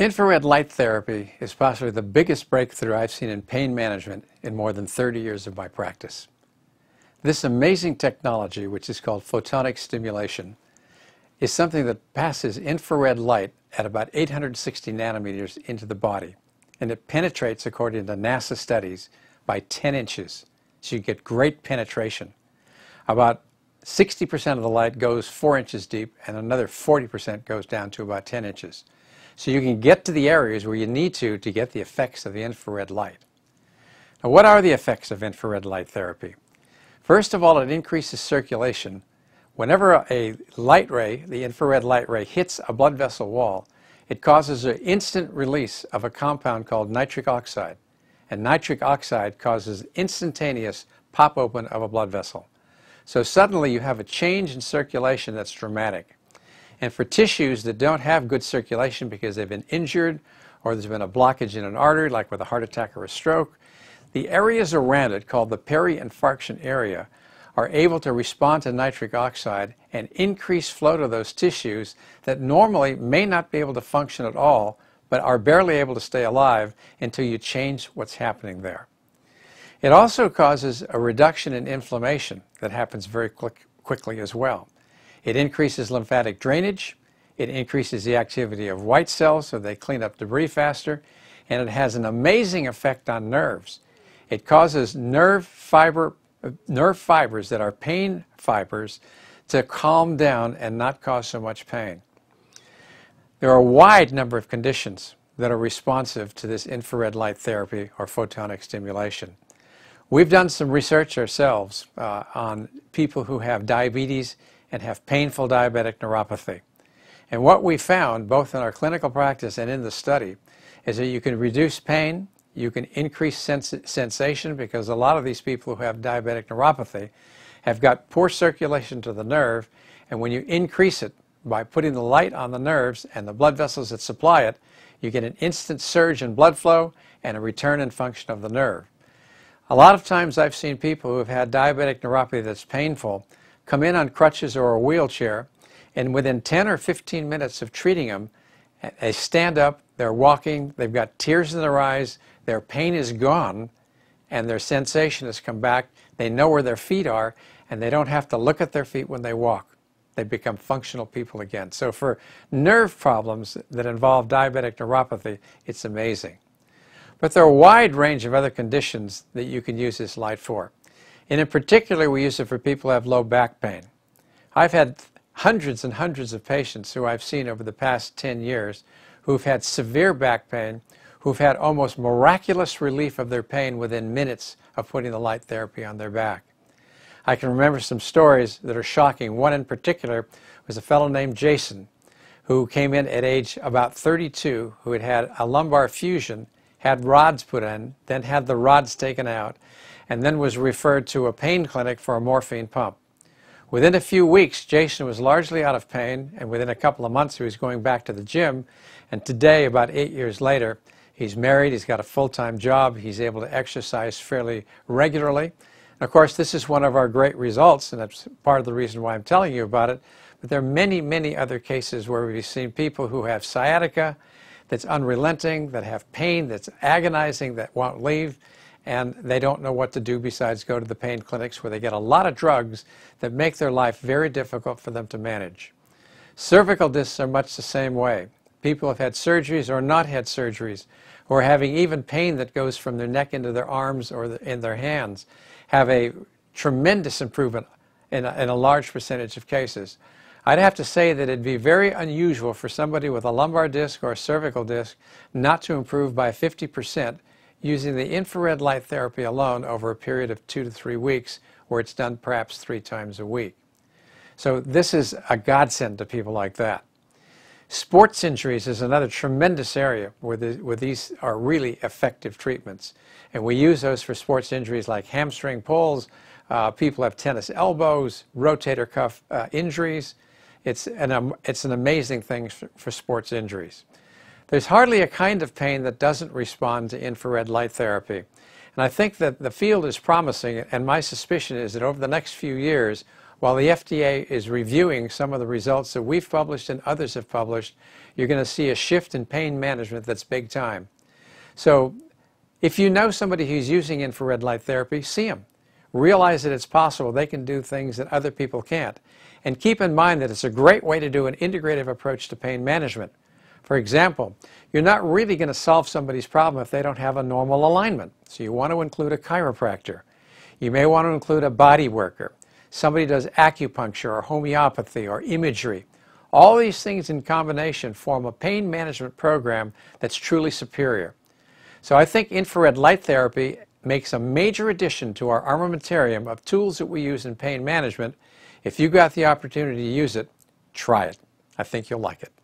Infrared light therapy is possibly the biggest breakthrough I've seen in pain management in more than 30 years of my practice. This amazing technology, which is called photonic stimulation, is something that passes infrared light at about 860 nanometers into the body, and it penetrates, according to NASA studies, by 10 inches. So you get great penetration. About 60% of the light goes 4 inches deep, and another 40% goes down to about 10 inches so you can get to the areas where you need to to get the effects of the infrared light. Now, what are the effects of infrared light therapy? First of all, it increases circulation. Whenever a light ray, the infrared light ray, hits a blood vessel wall, it causes an instant release of a compound called nitric oxide. And nitric oxide causes instantaneous pop open of a blood vessel. So suddenly you have a change in circulation that's dramatic. And for tissues that don't have good circulation because they've been injured or there's been a blockage in an artery, like with a heart attack or a stroke, the areas around it, called the peri-infarction area, are able to respond to nitric oxide and increase flow to those tissues that normally may not be able to function at all, but are barely able to stay alive until you change what's happening there. It also causes a reduction in inflammation that happens very quick, quickly as well. It increases lymphatic drainage. It increases the activity of white cells so they clean up debris faster. And it has an amazing effect on nerves. It causes nerve, fiber, nerve fibers that are pain fibers to calm down and not cause so much pain. There are a wide number of conditions that are responsive to this infrared light therapy or photonic stimulation. We've done some research ourselves uh, on people who have diabetes and have painful diabetic neuropathy. And what we found, both in our clinical practice and in the study, is that you can reduce pain, you can increase sens sensation, because a lot of these people who have diabetic neuropathy have got poor circulation to the nerve, and when you increase it by putting the light on the nerves and the blood vessels that supply it, you get an instant surge in blood flow and a return in function of the nerve. A lot of times I've seen people who have had diabetic neuropathy that's painful come in on crutches or a wheelchair, and within 10 or 15 minutes of treating them, they stand up, they're walking, they've got tears in their eyes, their pain is gone, and their sensation has come back. They know where their feet are, and they don't have to look at their feet when they walk. They become functional people again. So, for nerve problems that involve diabetic neuropathy, it's amazing. But there are a wide range of other conditions that you can use this light for. And in particular, we use it for people who have low back pain. I've had hundreds and hundreds of patients who I've seen over the past 10 years who've had severe back pain, who've had almost miraculous relief of their pain within minutes of putting the light therapy on their back. I can remember some stories that are shocking. One in particular was a fellow named Jason who came in at age about 32 who had had a lumbar fusion, had rods put in, then had the rods taken out, and then was referred to a pain clinic for a morphine pump. Within a few weeks, Jason was largely out of pain, and within a couple of months, he was going back to the gym. And today, about eight years later, he's married, he's got a full time job, he's able to exercise fairly regularly. And of course, this is one of our great results, and that's part of the reason why I'm telling you about it. But there are many, many other cases where we've seen people who have sciatica that's unrelenting, that have pain that's agonizing, that won't leave and they don't know what to do besides go to the pain clinics where they get a lot of drugs that make their life very difficult for them to manage. Cervical discs are much the same way. People have had surgeries or not had surgeries, or having even pain that goes from their neck into their arms or the, in their hands, have a tremendous improvement in a, in a large percentage of cases. I'd have to say that it'd be very unusual for somebody with a lumbar disc or a cervical disc not to improve by 50% using the infrared light therapy alone over a period of two to three weeks, where it's done perhaps three times a week. So this is a godsend to people like that. Sports injuries is another tremendous area where, the, where these are really effective treatments. And we use those for sports injuries like hamstring pulls, uh, people have tennis elbows, rotator cuff uh, injuries. It's an, um, it's an amazing thing for, for sports injuries. There's hardly a kind of pain that doesn't respond to infrared light therapy. And I think that the field is promising, and my suspicion is that over the next few years, while the FDA is reviewing some of the results that we've published and others have published, you're going to see a shift in pain management that's big time. So if you know somebody who's using infrared light therapy, see them. Realize that it's possible. They can do things that other people can't. And keep in mind that it's a great way to do an integrative approach to pain management. For example, you're not really going to solve somebody's problem if they don't have a normal alignment. So you want to include a chiropractor. You may want to include a body worker. Somebody does acupuncture or homeopathy or imagery. All these things in combination form a pain management program that's truly superior. So I think infrared light therapy makes a major addition to our armamentarium of tools that we use in pain management. If you got the opportunity to use it, try it. I think you'll like it.